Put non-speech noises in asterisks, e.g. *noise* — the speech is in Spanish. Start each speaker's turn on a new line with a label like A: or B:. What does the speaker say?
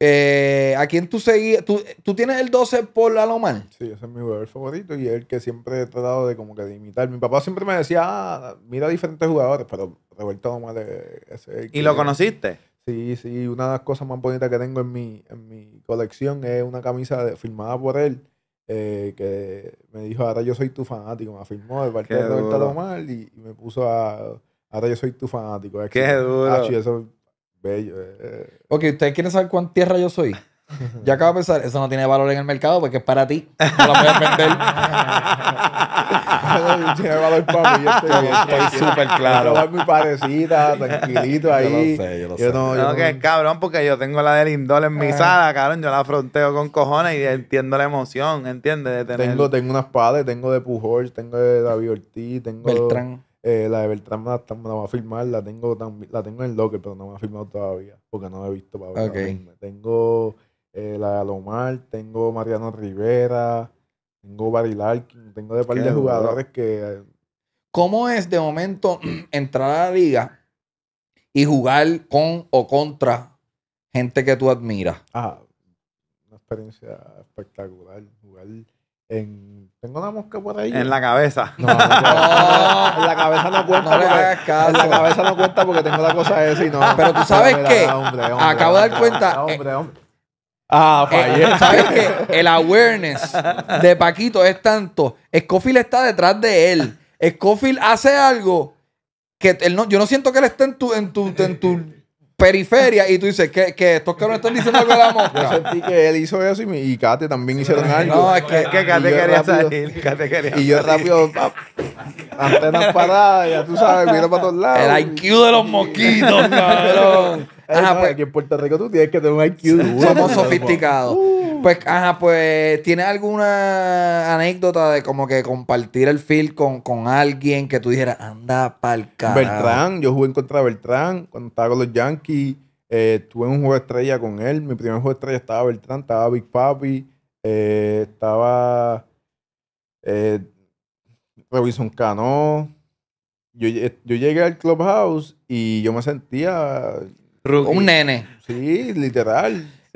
A: Eh, ¿A quién tú seguías? ¿Tú, tienes el 12 por Alomar? Sí, ese es mi jugador favorito y el que siempre he tratado de como que imitar. Mi papá siempre me decía, ah, mira diferentes jugadores, pero Roberto Mal es el ¿Y lo conociste? Sí, sí. Una de las cosas más bonitas que tengo en mi, en mi colección es una camisa de, firmada por él. Eh, que me dijo, ahora yo soy tu fanático. Me firmó el partido de Roberto Mal y, me puso a, ahora yo soy tu fanático. Qué duro. Bello. Eh. Ok, ¿ustedes quieren saber
B: cuán tierra yo soy? *laughs* Yo acabo de pensar, eso no tiene valor en el mercado porque es para ti. No la
A: puedes vender. *laughs* *laughs* tiene valor para mí, yo estoy súper claro. Yo muy parecida, tranquilito ahí. Yo lo sé, yo lo sé. No, yo no, que es cabrón porque yo tengo la del indol en mi ah. sala, cabrón. Yo la fronteo con cojones y entiendo la emoción, ¿entiendes? tengo, tengo unas padres, tengo de Pujol, tengo de David Ortiz, tengo... Beltrán. Eh, la de Beltrán la, la va a firmar, la tengo, la tengo en el locker, pero no me ha firmado todavía, porque no la he visto para okay. Tengo eh, la de Alomar, tengo Mariano Rivera, tengo Barry Larkin. tengo de par de jugadores que... Eh, ¿Cómo es de momento *clears throat*
B: entrar a la liga y jugar con o contra gente que tú
A: admiras? Ah, una experiencia espectacular. Jugar en tengo una mosca por ahí. En la cabeza. No, *laughs* en la cabeza no cuenta. No hagas
B: caso. En la cabeza no cuenta porque tengo la cosa esa y no. Pero tú sabes que acabo de dar cuenta. Eh,
A: hombre, hombre.
B: Ah, eh, fallé. Eh, ¿Sabes que El awareness de Paquito es tanto. Scofield está detrás de él. Scofield hace algo que él no, yo no siento que él esté en tu, en tu, en tu periferia y tú dices que, que estos cabrones están
A: diciendo que la mosca. Yo sentí que él hizo eso y, Kate también hicieron algo. No, es que, Kate quería salir. Kate quería y yo rápido, ah, antenas paradas, ya tú sabes, miro para todos lados. El IQ
B: de los mosquitos, *laughs* cabrón. Ajá, pues, aquí en
A: Puerto Rico tú tienes que tener un
B: IQ. Somos sofisticados. Pues, ajá, pues, ¿tienes alguna anécdota de como que compartir el feel con, alguien que tú dijeras, anda pa'l carajo? Bertrán,
A: yo jugué en contra de Bertrán cuando estaba con los Yankees. Eh, tuve un juego de estrella con él. Mi primer juego de estrella estaba Bertrán, estaba Big Papi, eh, estaba eh, Robinson Cano. Eh, yo, llegué al clubhouse y yo me sentía... Un nene. Sí, literal.